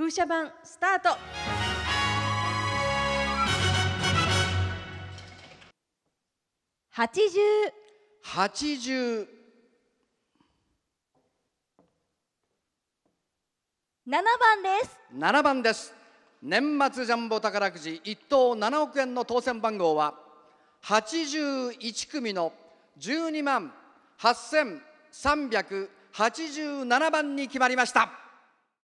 風車版スタート八十八十七番です七番です年末ジャンボ宝くじ一等七億円の当選番号は八十一組の十二万八千三百八十七番に決まりました。